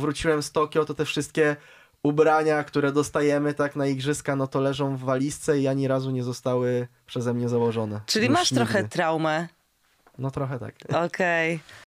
wróciłem z Tokio, to te wszystkie ubrania, które dostajemy tak na igrzyska, no to leżą w walizce i ani razu nie zostały przeze mnie założone. Czyli Już masz nigdy. trochę traumę. No trochę tak. Okej. Okay.